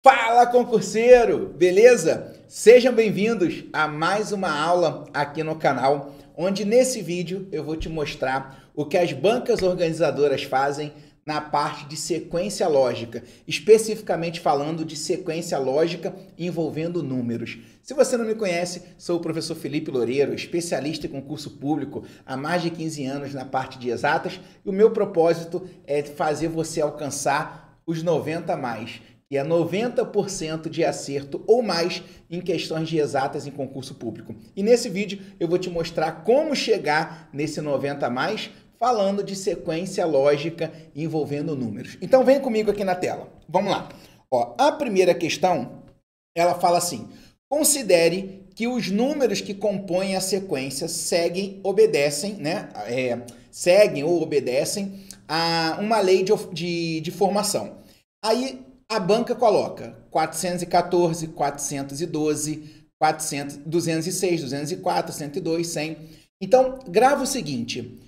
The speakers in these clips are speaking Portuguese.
Fala concurseiro, beleza? Sejam bem-vindos a mais uma aula aqui no canal, onde nesse vídeo eu vou te mostrar o que as bancas organizadoras fazem na parte de sequência lógica, especificamente falando de sequência lógica envolvendo números. Se você não me conhece, sou o professor Felipe Loureiro, especialista em concurso público há mais de 15 anos na parte de exatas, e o meu propósito é fazer você alcançar os 90 mais que é 90% de acerto ou mais em questões de exatas em concurso público. E nesse vídeo eu vou te mostrar como chegar nesse 90 a mais, falando de sequência lógica envolvendo números. Então vem comigo aqui na tela. Vamos lá. Ó, a primeira questão, ela fala assim: considere que os números que compõem a sequência seguem, obedecem, né? É, seguem ou obedecem a uma lei de, de, de formação. Aí a banca coloca 414, 412, 400, 206, 204, 102, 100. Então, grava o seguinte: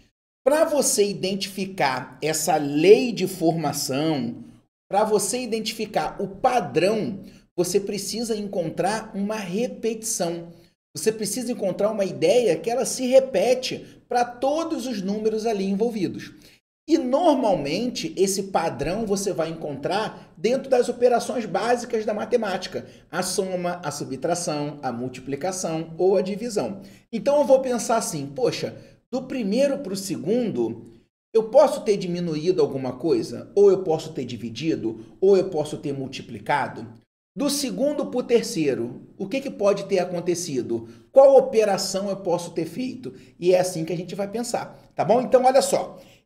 para você identificar essa lei de formação, para você identificar o padrão, você precisa encontrar uma repetição. Você precisa encontrar uma ideia que ela se repete para todos os números ali envolvidos. E normalmente esse padrão você vai encontrar dentro das operações básicas da matemática: a soma, a subtração, a multiplicação ou a divisão. Então eu vou pensar assim: poxa, do primeiro para o segundo, eu posso ter diminuído alguma coisa, ou eu posso ter dividido, ou eu posso ter multiplicado. Do segundo para o terceiro, o que, que pode ter acontecido? Qual operação eu posso ter feito? E é assim que a gente vai pensar, tá bom? Então, olha só.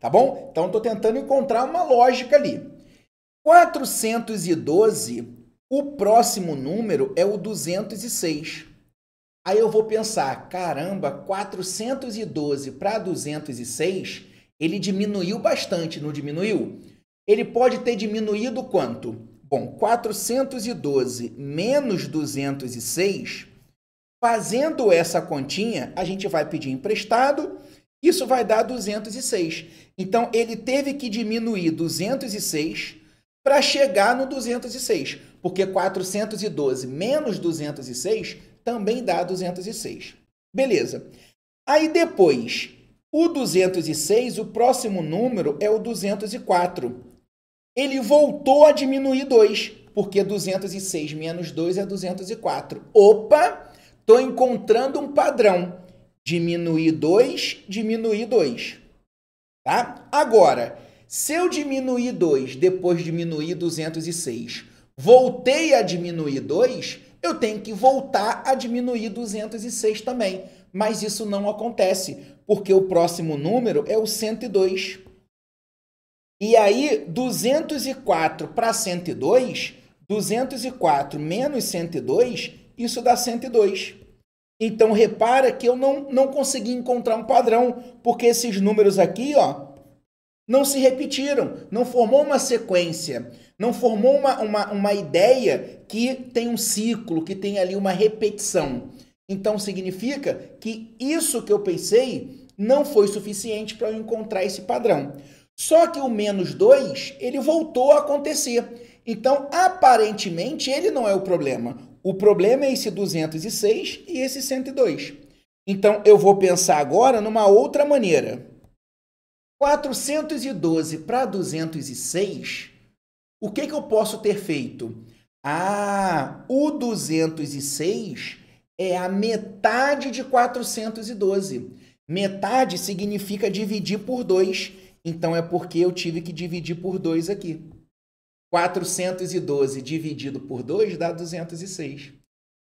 tá bom? Então estou tentando encontrar uma lógica ali. 412, o próximo número é o 206. Aí eu vou pensar, caramba, 412 para 206, ele diminuiu bastante, não diminuiu? Ele pode ter diminuído quanto? Bom, 412 menos 206, fazendo essa continha, a gente vai pedir emprestado isso vai dar 206. Então ele teve que diminuir 206 para chegar no 206, porque 412 menos 206 também dá 206. Beleza. Aí depois, o 206, o próximo número é o 204. Ele voltou a diminuir 2, porque 206 menos 2 é 204. Opa, tô encontrando um padrão diminuir 2, diminuir 2. Tá? Agora, se eu diminuir 2, depois diminuir 206, voltei a diminuir 2, eu tenho que voltar a diminuir 206 também. Mas isso não acontece, porque o próximo número é o 102. E aí, 204 para 102, 204 menos 102, isso dá 102. Então repara que eu não, não consegui encontrar um padrão, porque esses números aqui, ó, não se repetiram, não formou uma sequência, não formou uma, uma, uma ideia que tem um ciclo, que tem ali uma repetição. Então significa que isso que eu pensei não foi suficiente para eu encontrar esse padrão. Só que o menos 2, ele voltou a acontecer. Então, aparentemente, ele não é o problema. O problema é esse 206 e esse 102. Então eu vou pensar agora numa outra maneira. 412 para 206, o que, que eu posso ter feito? Ah, o 206 é a metade de 412. Metade significa dividir por 2. Então é porque eu tive que dividir por 2 aqui. 412 dividido por 2 dá 206.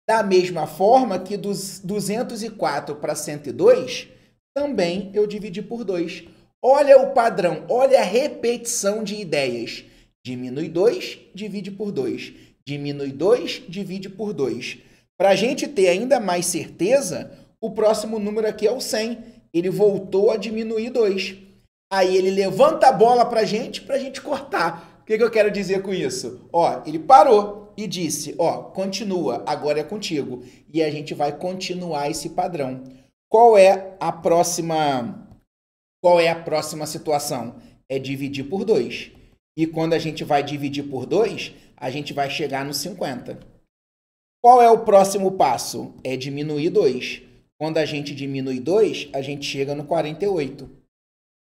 Da mesma forma que dos 204 para 102, também eu dividi por 2. Olha o padrão, olha a repetição de ideias. Diminui 2, divide por 2. Diminui 2, divide por 2. Para a gente ter ainda mais certeza, o próximo número aqui é o 100. Ele voltou a diminuir 2. Aí ele levanta a bola para a gente, para a gente cortar. O que, que eu quero dizer com isso? Ó, ele parou e disse: Ó, continua, agora é contigo. E a gente vai continuar esse padrão. Qual é a próxima? Qual é a próxima situação? É dividir por 2. E quando a gente vai dividir por 2, a gente vai chegar no 50. Qual é o próximo passo? É diminuir 2. Quando a gente diminui 2, a gente chega no 48.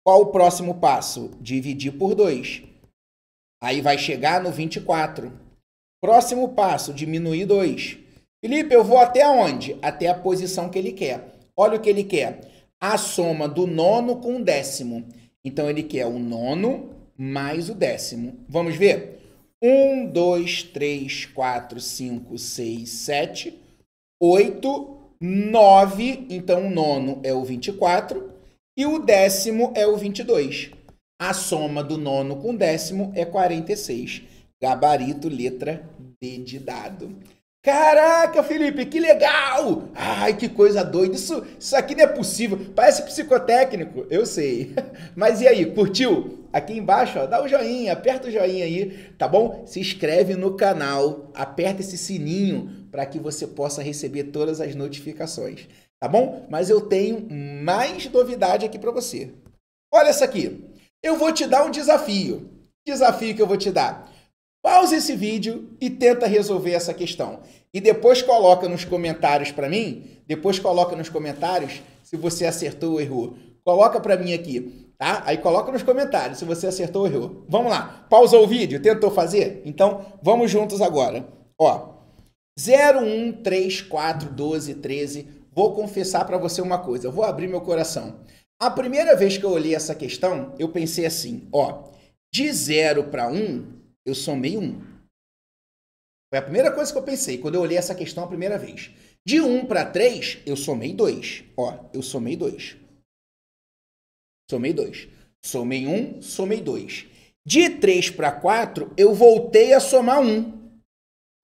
Qual o próximo passo? Dividir por 2. Aí vai chegar no 24. Próximo passo, diminuir 2. Felipe, eu vou até onde? Até a posição que ele quer. Olha o que ele quer. A soma do nono com o décimo. Então, ele quer o nono mais o décimo. Vamos ver? 1, 2, 3, 4, 5, 6, 7, 8, 9. Então, o nono é o 24 e o décimo é o 22. A soma do nono com décimo é 46. Gabarito, letra D de dado. Caraca, Felipe, que legal! Ai, que coisa doida. Isso, isso aqui não é possível. Parece psicotécnico, eu sei. Mas e aí, curtiu? Aqui embaixo, ó, dá o um joinha, aperta o joinha aí, tá bom? Se inscreve no canal, aperta esse sininho para que você possa receber todas as notificações, tá bom? Mas eu tenho mais novidade aqui para você. Olha essa aqui. Eu vou te dar um desafio. Desafio que eu vou te dar. Pause esse vídeo e tenta resolver essa questão. E depois coloca nos comentários para mim, depois coloca nos comentários se você acertou ou errou. Coloca para mim aqui, tá? Aí coloca nos comentários se você acertou ou errou. Vamos lá. Pausou o vídeo? Tentou fazer? Então, vamos juntos agora. Ó. 0 Vou confessar para você uma coisa. Eu vou abrir meu coração. A primeira vez que eu olhei essa questão, eu pensei assim, ó, de 0 para 1, eu somei 1. Um. Foi a primeira coisa que eu pensei quando eu olhei essa questão a primeira vez. De 1 um para 3, eu somei 2. Ó, eu somei 2. Somei 2. Somei 1, um, somei 2. De 3 para 4, eu voltei a somar 1.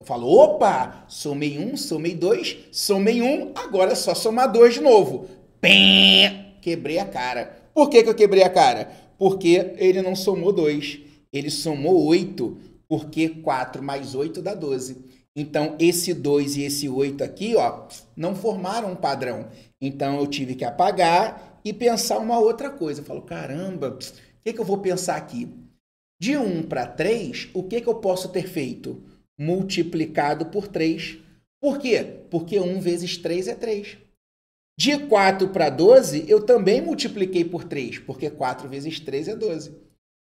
Eu falo, opa, somei 1, somei 2, somei 1, agora é só somar 2 de novo. Pim! Quebrei a cara. Por que, que eu quebrei a cara? Porque ele não somou 2, ele somou 8, porque 4 mais 8 dá 12. Então, esse 2 e esse 8 aqui, ó, não formaram um padrão. Então, eu tive que apagar e pensar uma outra coisa. Eu falo, caramba, o que, que eu vou pensar aqui? De 1 para 3, o que, que eu posso ter feito? Multiplicado por 3. Por quê? Porque 1 vezes 3 é 3. De 4 para 12, eu também multipliquei por 3, porque 4 vezes 3 é 12.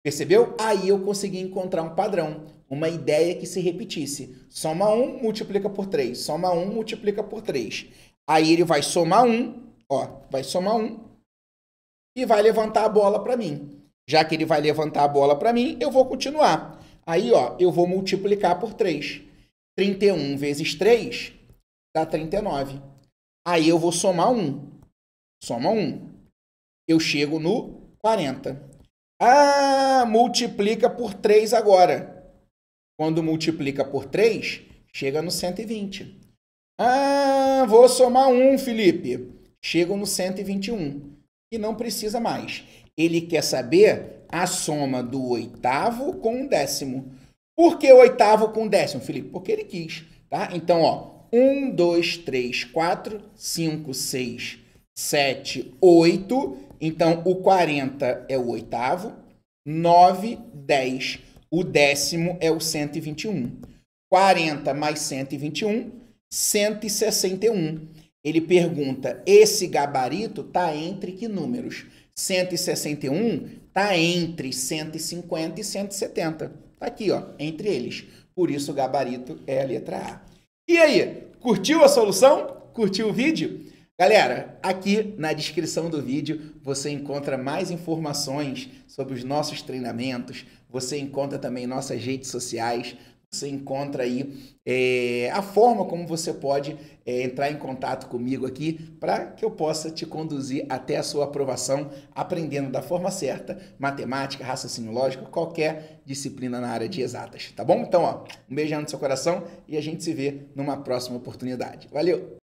Percebeu? Aí eu consegui encontrar um padrão, uma ideia que se repetisse. Soma 1, multiplica por 3. Soma 1, multiplica por 3. Aí ele vai somar 1, ó, vai somar 1 e vai levantar a bola para mim. Já que ele vai levantar a bola para mim, eu vou continuar. Aí, ó, eu vou multiplicar por 3. 31 vezes 3 dá 39. Aí eu vou somar 1. Soma 1. Eu chego no 40. Ah, multiplica por 3 agora. Quando multiplica por 3, chega no 120. Ah, vou somar 1, Felipe. Chego no 121. E não precisa mais. Ele quer saber a soma do oitavo com o décimo. Por que oitavo com décimo, Felipe? Porque ele quis, tá? Então, ó, 1, 2, 3, 4, 5, 6, 7, 8. Então, o 40 é o oitavo. 9, 10. O décimo é o 121. 40 mais 121, 161. Ele pergunta: esse gabarito está entre que números? 161 está entre 150 e 170. Está aqui, ó, entre eles. Por isso o gabarito é a letra A. E aí, curtiu a solução? Curtiu o vídeo? Galera, aqui na descrição do vídeo você encontra mais informações sobre os nossos treinamentos, você encontra também nossas redes sociais, você encontra aí é, a forma como você pode é, entrar em contato comigo aqui para que eu possa te conduzir até a sua aprovação, aprendendo da forma certa matemática, raciocínio lógico, qualquer disciplina na área de exatas. Tá bom? Então, ó, um beijão no seu coração e a gente se vê numa próxima oportunidade. Valeu!